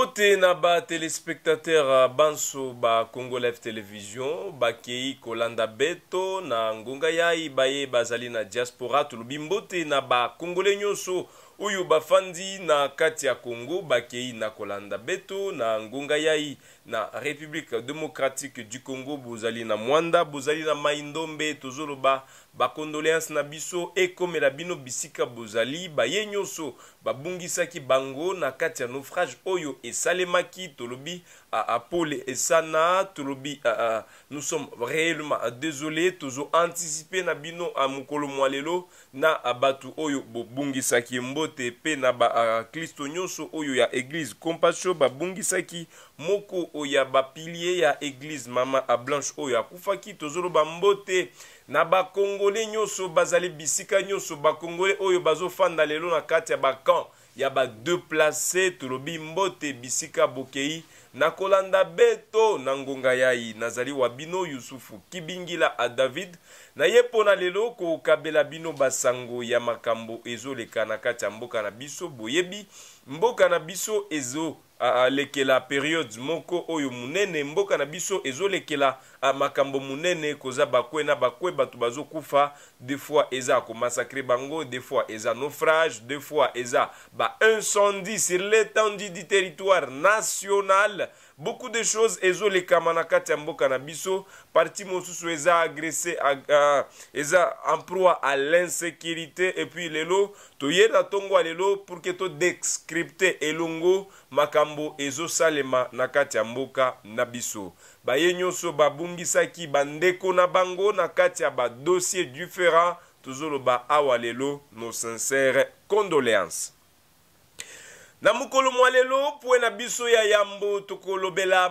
mbote na batelespectateur euh, banso ba congo live television bakei kolanda beto na ngonga yai baye bazali na diaspora tolobi mbote na bakongole nyonso oyo bafandi na kati ya congo bakei na kolanda beto na ngonga yai na république démocratique du congo bozali na mwanda bozali na maindombe tozoloba bacondoléance na biso ekomela bino bisika bozali baye nyonso babungisaki bango na kati ya naufrage oyo esalemaki tolobi apole esana tolobi nous sommes réellement désolé tozo anticipe na bino a mokolo mwa lelo na bato oyo bobungisaki mbote mpe na bakristo nyonso oyo ya église compasio babungisaki moko moko oyo ya bapilie ya eglize mama ablanche oyo akufaki tozoloba mbote na bakongole nyonso bazali bisika nyonso bakongole oyo bazofanda lelo na kati ya bakamp ya badeplace tolobi mbote bisika bokei na kolanda beto na ngonga ya ye nazali wa bino yusufu kibingila a david na ye mpona lelo kokabela bino basango ya makambo ezoleka na kati ya mboka na biso boyebi mboka na biso ezo alekela periode moko oyo monene mboka na biso ezolekela makambo monene koza bakwe na bakwe bato bazokufa de fois eza ya komasakre bango de fois eza naufrage de fois eza ba incendie sur l'étendue du territoire national beaucoup de choses ezolekama na kati ya mboka na biso parti mosusu eza agrese uh, eza en proie à l'insécurité et puis lelo toyeda ntongo ya lelo pour ke todescripte elongo makambo ezosalema na kati ya mboka na biso baye nyonso babungisaki bandeko na bango na kati ya badossier différent tozoloba awa lelo nos sincères condoléances na mokolo mwalelo na biso ya yambo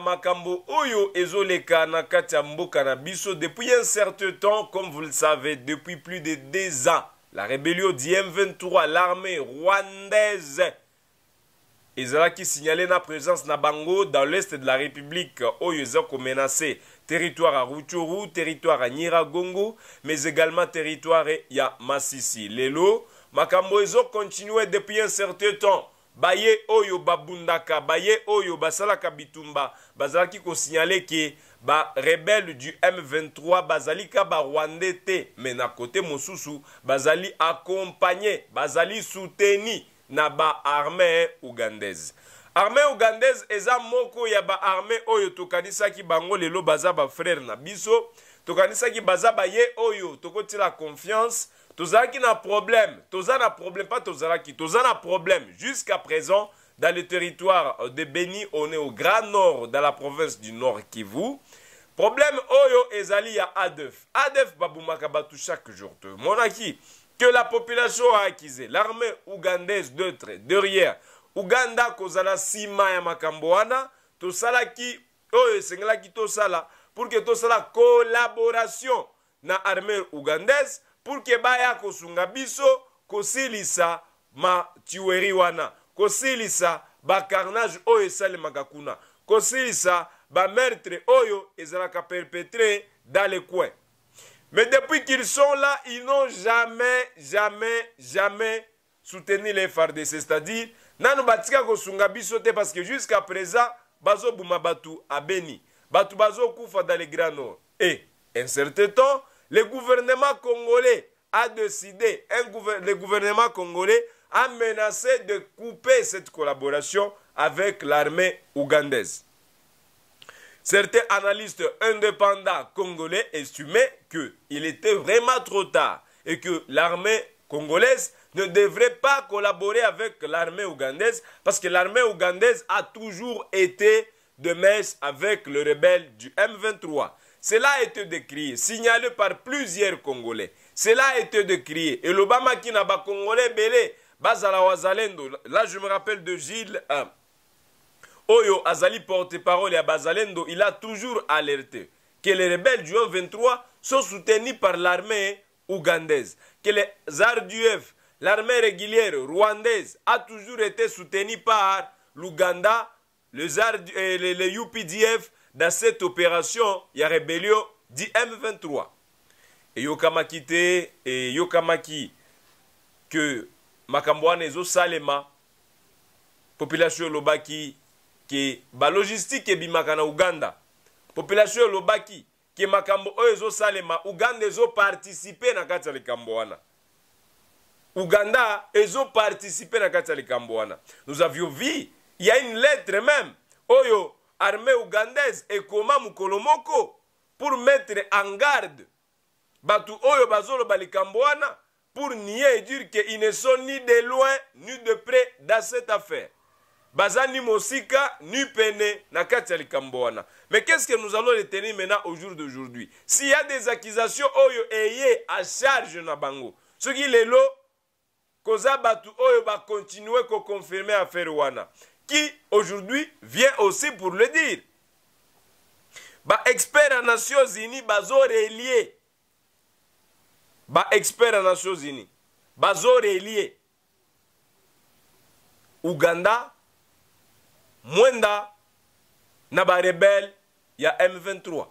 makambo oyo ezoleka na kati biso depuis un certain temps comme vous le savez depuis plus de deux ans la rébellion du m23 l'armée rwandaise qui signalait na présence na bango dans l'est de la république oyo zoko menacé. territoire à ruchuru territoire à Gongo, mais également territoire ya masisi lelo makambo ezo continue depuis un certain temps baye oyo babundaka baye oyo basalaka bitumba bazalaki kosignale ke barebele du m23 bazali ka barwande te me na kote mosusu bazali akompagne bazali souteni na baarme ugandaise arme ugandaise eza moko ya baarme oyo tokanisaki bango lelo baza bafrere na biso tokanisaki baza baye oyo tokotila confiance qui na problème toza na problème pas qui. toza na problème jusqu'à présent dans le territoire de Béni on est au grand nord dans la province du nord Kivu problème oyo ezali a adef adef babumaka tout chaque jour monaki que la population a acquis l'armée ougandaise d'autre derrière uganda kozala Sima ya makambo wana qui oyo ki tosala pour que tosala collaboration na armée ougandaise pour que baya kosunga biso kosilisa ma wana kosilisa bacarnage oyo esalemaka kuna kosilisa bameurtre oyo ezalaka perpétré dans le coin mais depuis qu'ils sont là ils n'ont jamais jamais jamais soutenu les fardés. c'est-à-dire nanu batika kosunga biso te parce que jusqu'à présent bazobuma batu abeni bato bazokufa dans les grand nord Et, un certain temps le gouvernement congolais a décidé, le gouvernement congolais a menacé de couper cette collaboration avec l'armée ougandaise. Certains analystes indépendants congolais estimaient qu'il était vraiment trop tard et que l'armée congolaise ne devrait pas collaborer avec l'armée ougandaise parce que l'armée ougandaise a toujours été de messe avec le rebelle du M23. Cela a été décrit, signalé par plusieurs Congolais. Cela a été décrit. Et l'Obama qui n'a pas Congolais, belé, la Là, je me rappelle de Gilles. Oyo Azali porte-parole à Bazalendo, il a toujours alerté que les rebelles du 23 sont soutenus par l'armée ougandaise, que les RDF, l'armée régulière rwandaise, a toujours été soutenue par l'Ouganda, les, les, les UPDF, dans cette opération ya rébellion du M23 eyokamaki te eyokamaki ke makambo wana ezosalema population elobaki ke balogistike ebimaka na uganda population elobaki ke makambo oyo ezosalema uganda ezopartisipe na kati ya likambo wana uganda ezopartisipe na kati ya likambo wana nous avions vu il y a une lettre même oyo armée ougandaise et comment moko pour mettre en garde batu oyo bazolo balikambwana pour nier et dire qu'ils ne sont ni de loin ni de près dans cette affaire baza ni mosika ni pene na kati mais qu'est-ce que nous allons retenir maintenant au jour d'aujourd'hui s'il y a des accusations oyo ayez à charge na bango est là koza bato oyo à confirmer affaire wana qui aujourd'hui vient aussi pour le dire. Ba expert en Nations Unies bazo relié. Ba expert en Nations Unies bazo relié. Uganda mwenda na ba rebelle ya M23.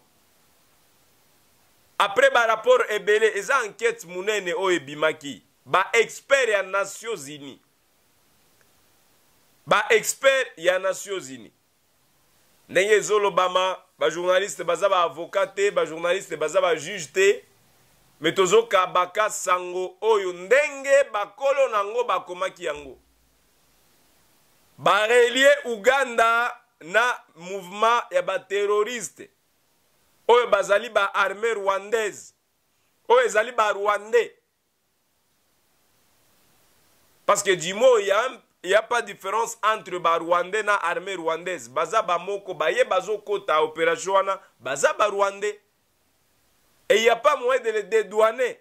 Après ba rapport ebele eza enquête munene oyo ebimaki ba expert ya Nations Unies baexpert ya nations unis ndenge ezolobama bajournaliste baza baavokat te bajournaliste baza bajuge te me tozokabaka sango oyo ndenge bakolo nango bakomaki yango barelie uganda na mouvement ya bateroriste oyo bazali baarme rwandaise oyo ezali barwandais parce que du mot ya un il n'y a pas différence entre barwandais na armée rwandaise baza bamoko baye bazokota opération wana baza barwandais et il n'y a pas moyen de le dédouaner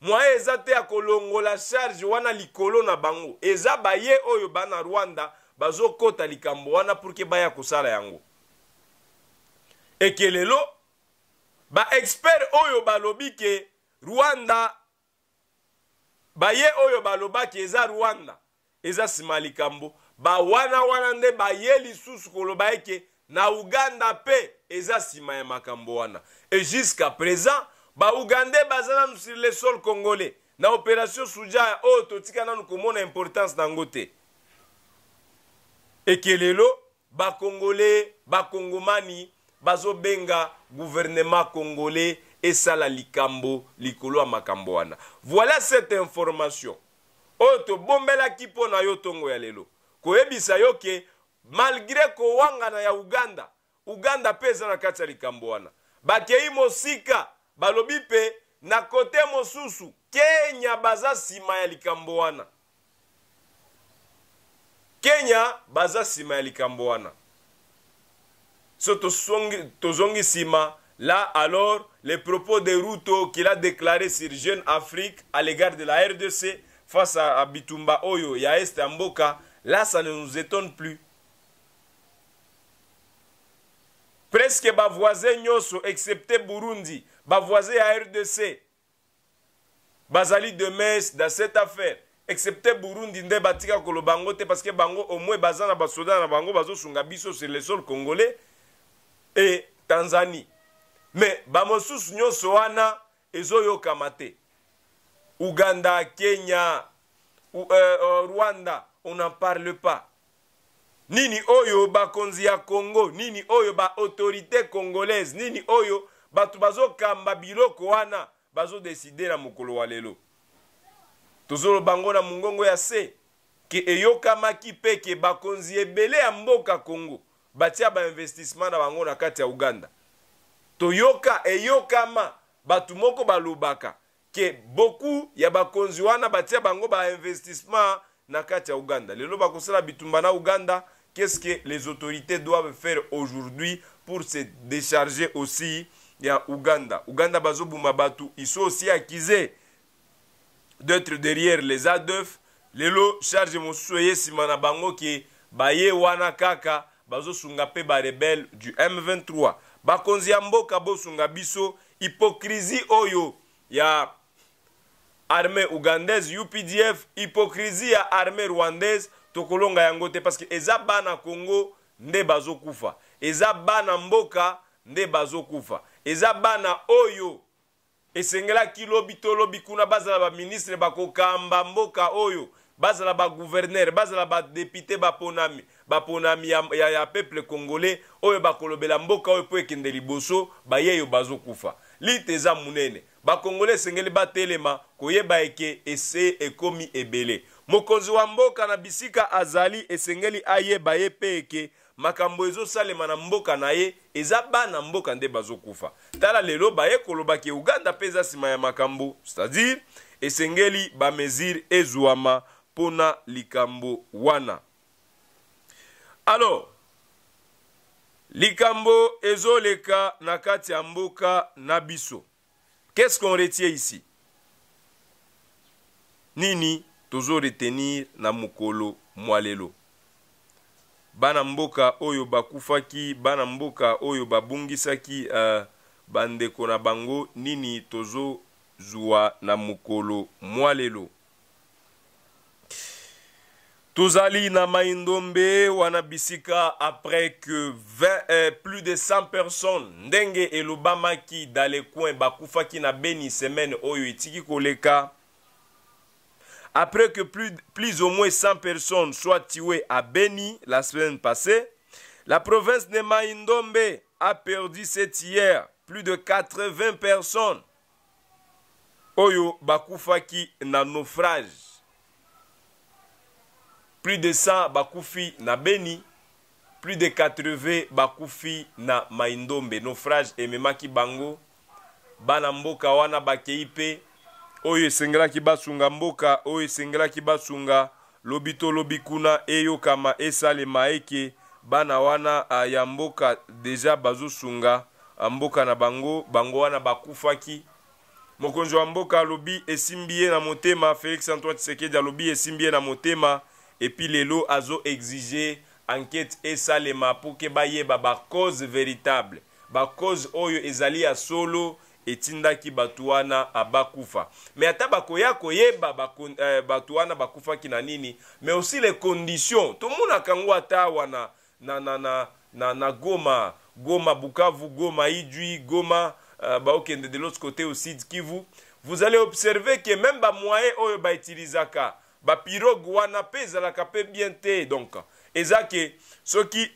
moyen eza te ya kolongola charge wana likolo na bango eza baye oyo bana rwanda bazokota likambo wana pour ke baya kosala yango eke lelo baexpert oyo balobi ke rwanda baye oyo balobaki eza rwanda eza nsima likambo bawana wana nde baye lisusu koloba eke na uganda mpe eza nsima ya makambo wana e jusqu'à présent baugandais baza nanu sur le sol congolais na opération soja oyo totika nanu komona importance nango te eke lelo bacongolais bakongomani bazobenga gouvernement congolais esala likambo likolo ya makambo wana voilà cette information oyo tobombelaki mpo na yo ntongo ya lelo koyebisa yo ke malgre kowangana ya uganda uganda mpe eza na kati ya likambo wana bakei mosika balobi mpe na kote mosusu kenya baza nsima ya likambo wana kenya baza nsima ya likambo wana so tozongi nsima là alors les propos de ruto qu'il a déclaré sur jeune afrique à l'égard de la rdc face à bitumba oyo ya este ya mboka là ça ne nous étonne plus presque bavoisin nyonso excepté burundi bavoisin ya rdc bazali de mese dans cette affaire excepté burundi nde batika koloba yango te parce que bango au moins baza na basoda na bango bazosunga biso sur le sol congolais e tanzanie me bamosusu nyonso wana ezoyokama te Ouganda, Kenya, ou, euh, euh, Rwanda, on n'en parle pas. Nini oyo bakonzi ya Congo, nini oyo ba autorité congolaise, nini oyo bato bazokamba biloko wana bazodeside na mokolo wa lelo tozoloba ngo na mongongo ya se ke eyokamaki mpe ke bakonzi ebele ya mboka congo batia bainvestissement na bango na kati ya uganda toyoka eyokama bato moko balobaka beaucoup ya bakonzi wana batia bango investissement na kati uganda lelo bakosala bitumba na qu'est-ce que les autorités doivent faire aujourd'hui pour se décharger aussi ya uganda uganda bazobuma ils sont aussi accusés d'être derrière les adef lelo charge mon eye si na bango ke baye wana kaka bazosunga ba rebelle du m23 bakonzi ya mboka sunga hypocrisie oyo ya armée ougandaise updf hypocrisie ya armée rwandaise tokolonga yango te parceke eza bana kongo nde bazokufa eza bana mboka nde bazokufa eza bana oyo esengelaki lobi tolobi kuna bazala baministre bakokamba mboka oyo bazala bagouvernere bazala badepute baponami baponami ya, ya, ya peuple congolais oyo bakolobela mboka oyo mpo ekende liboso bayeyo bazokufa lite eza monene bakongole esengeli batelema koyeba eke ese ekomi ebele mokonzi wa mboka na bisika azali esengeli ayeba ye mpe eke makambo ezosalema na mboka na ye eza bana mboka nde bazokufa tala lelo baye kolobaki uganda mpe eza nsima ya makambo c'est-à-dire esengeli bamesire ezwama mpona likambo wana alors likambo ezoleka na kati ya mboka na biso Qu'est-ce qu'on retient ici Nini toujours retenir na mokolo mwalelo. Bana mboka oyo bakufaki, bana mboka oyo babungisaki uh, bandeko na bango nini tozo zwa na mokolo mwalelo. tozali na maindombe wana bisika après que 20, eh, plus de 100 personnes ndenge elobamaki dans le coin bakufaki na beni semaine oyo etiki koleka après que plus, plus au moins 100 personnes soient tuées à beni la semaine passée la province de maindombe a perdu cette hier plus de 80 personnes oyo bakufaki na naufrage plus de 100 bakufi na beni plus de 80 bakufi na maindombe naufrage ememaki bango bana mboka wana bakei mpe oyo esengelaki basunga mboka oyo esengelaki basunga lobi tolobi kuna eyokama esalema eke bana wana ah, ya mboka deja bazosunga ah, mboka na bango bango wana bakufaki mokonzi wa mboka alobi esimbi ye na motema félix antoine tshisekedi alobi esimbi ye na motema epi lelo azoexige ankete esalema mpo ke bayeba bacause véritable bacause oyo ezali ya solo etindaki bato wana abakufa me ata bakoya koyeba eh, bato wana bakufaki na nini mais aussi les conditions tomonaka yango ata awa na, na, na, na, na, na goma goma bukavu goma idui goma uh, baokende de l'autre côté au sud kivu vous allez observer que même bamoyen oyo baitilizaka bapirogue wana mpe ezalaka mpe bien te donc eza ke soki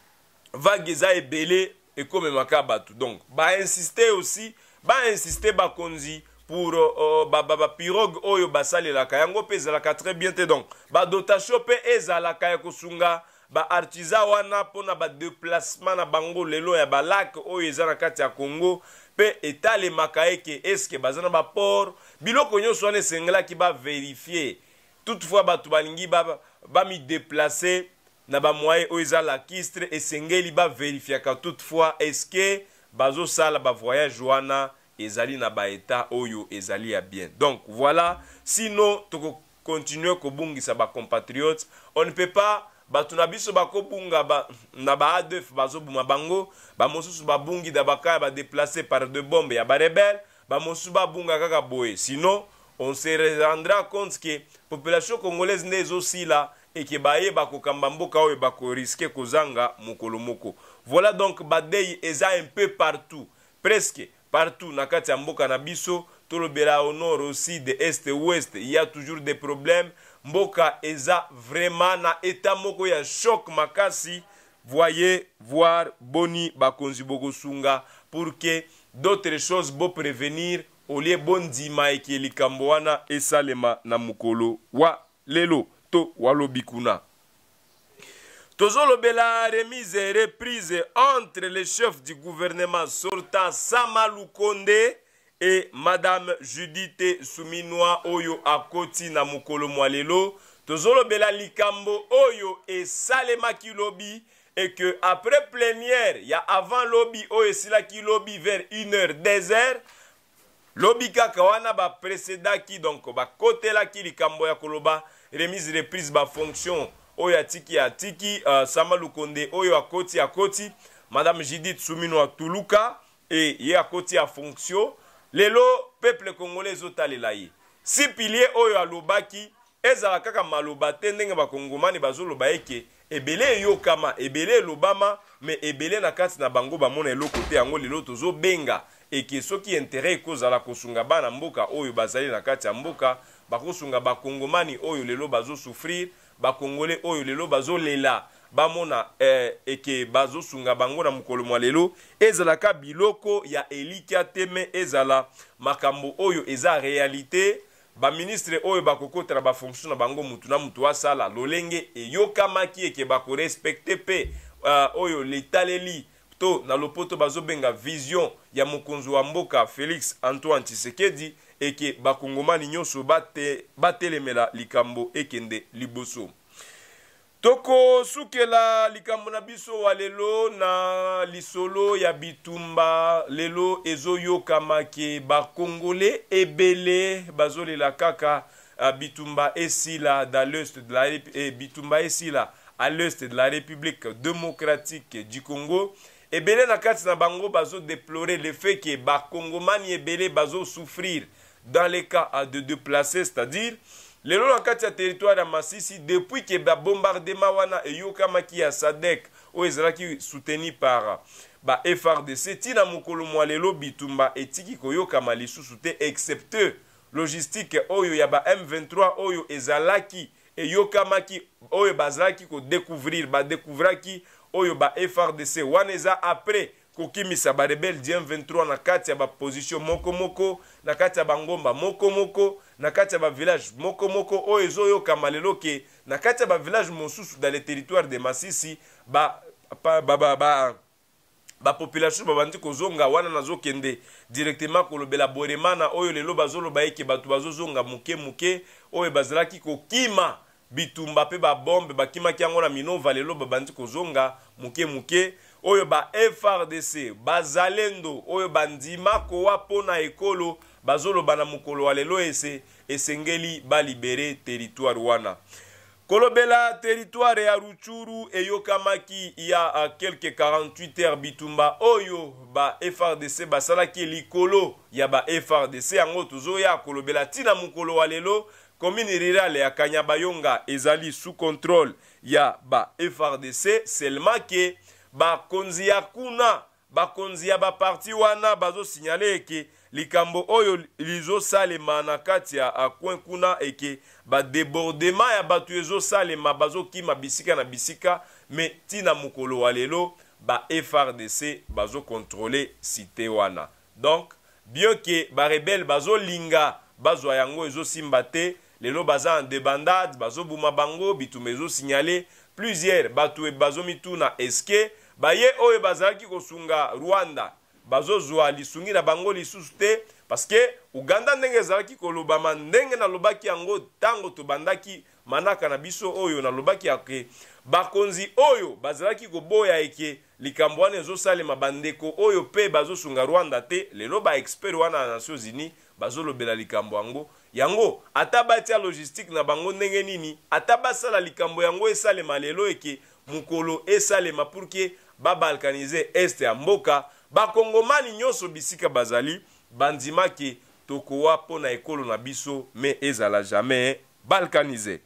vague eza ebele ekomemaka bato donc bainsiste aussi bainsiste bakonzi pour uh, bapirogue ba, ba oyo basalelaka yango mpe ezalaka très bien te donc badotation mpe ezalaka ya kosunga baartisan wana mpona badéplacement na bango lelo ya balake oyo eza na kati ya congo mpe etalemaka eke eske baza na baport biloko nyonso wana esengelaki baverifie toutefois bato balingi bamideplace ba na bamoye oyo eza lakistre esengeli baverifiaka toutefois eske bazosala bavoyage wana ezali na baetat oyo ezali ya bien donc voilà sino tokokontinue kobungisa bacompatriote on ne peut pas bato na biso bakobunga ba, na baadef bazobuma bango bamosusu babungi na bakaya badeplace par de bombe ya barebele bamosusu babunga kaka boye sinon on se rendra compte ke population congolaise nde ezosila et que bayeba kokamba mboka oyo bakoriske kozanga mokolo moko voilà donc badei eza un peu partout presque partout na kati ya mboka na biso tolobela au nord aussi de est ouest il y a toujours des problèmes mboka eza vraiment na état moko ya choc makasi voyez voir boni bakonzi bokosunga pour que d'autres choses bo prévenir olie Bondi, ayeke Likamboana wana Salema Namukolo mokolo wa lelo to walobi kuna tozolobela remise reprise entre le chef du gouvernement sortant sama lukonde e madame judite suminwa oyo akoti na mokolo mwa lelo tozolobela likambo oyo esalemaki lobi et que après plénière ya avant lobi oyo oh, esilaki lobi vers 1 h 2 heures lobi kaka wana bapresedaki donc bakotelaki likambo ya koloba remise reprise bafonction oyo atiki atiki uh, sama lukonde oyo akoti akoti madame judith sumino atuluka e ye akoti afonction lelo peuple congolais ezotalela ye si pilier oyo alobaki ezala kaka maloba te ndenge bakongomani bazoloba eke ebele eyokama ebele elobama me ebele na kati na bango bamona eloko te yango lelo tozobenga eke soki intere ekozala kosunga bana mboka oyo bazali na kati ya mboka bakosunga bakongomani oyo lelo bazosufrir bakongole oyo lelo bazolela bamona eh, eke bazosunga bango na mokolo mwa lelo ezalaka biloko ya elikya te me ezala makambo oyo eza réalité baministre oyo bakokotana bafonction na bango mutu na mutu asala lolenge eyokamaki eke bakorespecte mpe uh, oyo letaleli to na lopoto bazobenga vision ya mokonzi wa mboka félix antoine tshisekedi eke bakongomani nyonso batelemela bate likambo ekende liboso tokosukela likambo na biso wa lelo na lisolo ya bitumba lelo ezoyokama ke bakongole ebele bazolela kaka euh, bitumba esila dans l'est de la e bitumba esila à l'est de la république démocratique du congo ebele na kati na bango bazodeplore le fait ke bakongomani ebele bazosouffrir dans le cas de déplacer c'est-à-dire lelo na kati ya territoire ya masisi depuis ke babombardema wana eyokamaki ya sadek oyo ezalaki soutenu par ba frdc ntina mokolo mwa lelo bitumba etiki koyokama lisusu te excepte logistique oyo ya ba m23 oyo ezalaki eyokamaki oyo bazalaki kodécouvrir badécouvraki oyo ba frdc wana eza après kokimisa barebele diem 23 na kati ya baposition moko moko na kati ya bangomba moko moko na kati ya bavillage moko moko oyo ezoyokama lelo ke na kati ya bavillage mosusu dans le territoire de masisi bapopulation babandi kozonga wana nazokende directement kolobela boremana oyo lelo bazoloba eke bato bazozonga moke moke oyo bazalaki kokima bitumba mpe babombe bakimaki yango na minova lelo babandi kozonga moke moke oyo ba frdc bazalendo oyo bandima kowa mpo na ekolo bazoloba na mokolo wa lelo ese esengeli balibere teritware wana kolobela teritware ya ruchuru eyokamaki ya kelke 48 heures bitumba oyo ba frdc basalaki likolo ya ba frdc yango tozoya kolobela ntina mokolo wa lelo commune rurale ya kanyabayonga ezali sous contrôle ya ba frdc seulement ke bakonzi ya kuna bakonzi ya baparti wana bazosignale eke likambo oyo lizosalema na kati ya akoin kuna eke badebordema ya bato ezosalema bazokima bisika na bisika me ntina mokolo wa lelo ba frdc bazokontrole site wana donc bien ke barebele bazolinga bazwa yango ezosimba te lelo baza en débandade bazobuma bango bitumba ezosignale plusieurs bato e bazomituna eske baye oyo bazalaki kosunga rwanda bazozwa lisungi na bango lisusu te parceke uganda ndenge ezalaki kolobama ndenge nalobaki yango ntango tobandaki manaka na biso oyo nalobaki yake bakonzi oyo bazalaki koboya eke likambo wana ezosalema bandeko oyo mpe bazosunga rwanda te lelo baexpert wana ya nations unis bazolobela likambo yango yango ata batia logistique na bango ndenge nini ata basala likambo yango esalema lelo eke mokolo esalema pour ke babalkanize este ya mboka bakongomani nyonso bisika bazali bandimaki tokowa mpo na ekolo na biso me ezala jamais balkanize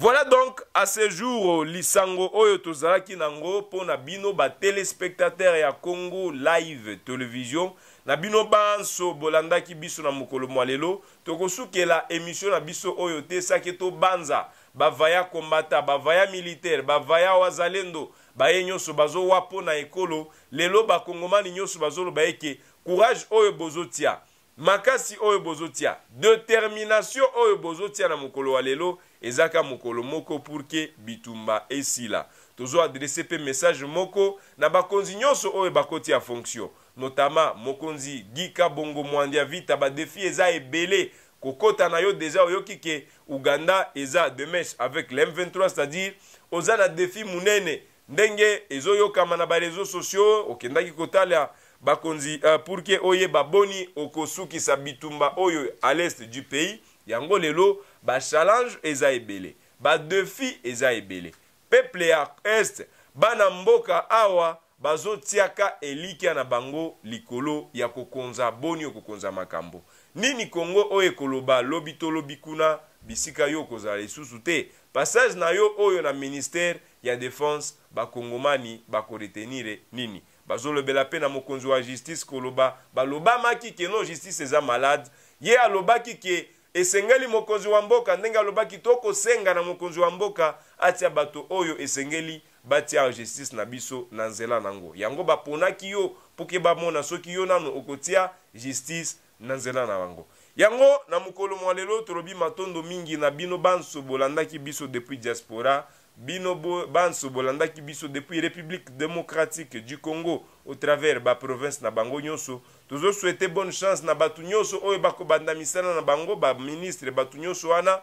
voilà donc à ce jour lisango oyo tozalaki nango mpo na bino batelespectateur ya congo live télévision na bino banso bolandaki biso na mokolo mwa lelo tokosukela emission na biso oyo etesaki tobanza bavaya kombata bavaya militaire bavaya wazalendo baye nyonso bazowa mpo na ekolo lelo bakongomani nyonso bazoloba eke courage oyo bozotia makasi oyo bozotia determination oyo bozotia na mokolo wa lelo ezaka mokolo moko pour ke bitumba esila tozoadrese mpe message moko na bakonzi nyonso oyo bakoti ya fonction notamment mokonzi gika bongo mwandi ya vita badefi eza ebele kokɔta na yo deja oyoki ke uganda eza de meche avec le m23 c'est-à-dire oza na defi monene ndenge ezoyokama na bareseau sociaux okendaki kotala bakonzi uh, purke oyeba boni okosukisa bitumba oyo à l'est du pays yango lelo bachallange eza ebele badefi eza ebele peuple ya est bana mboka awa bazotiaka elikya na bango likolo ya kokonza boni okokonza makambo nini kongo oyo ekoloba lobi tolobi kuna bisika yo okozala lisusu te passage na yo oyo na ministère ya défense bakongomani bakoretenire nini bazolobela mpe na mokonzi wa justice koloba balobamaki ke no justice eza malade ye alobaki ke esengeli mokonzi wa mboka ndenge alobaki tokosenga na mokonzi wa mboka atia bato oyo esengeli batiaka justice na biso na nzela nango yango baponaki yo mpo ke bamona soki yo nanu okotia justice na nzela na bango yango na mokolo mwa lelo tolobi matondo mingi na bino banso bolandaki biso depuis diaspora bino banso bolandaki biso depuis république démocratique du congo au travers baprovince na bango nyonso tozoswete bonne chance na bato nyonso oyo bakobanda misala na bango baministre bato nyonso wana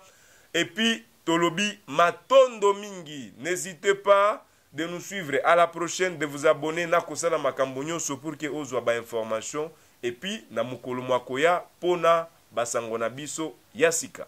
epuis tolobi matondo mingi n'hésitez pas de nous suivre. À la prochaine, de vous abonner na kosala makambo pour que ozwa ba information et puis na pona basango na biso yasika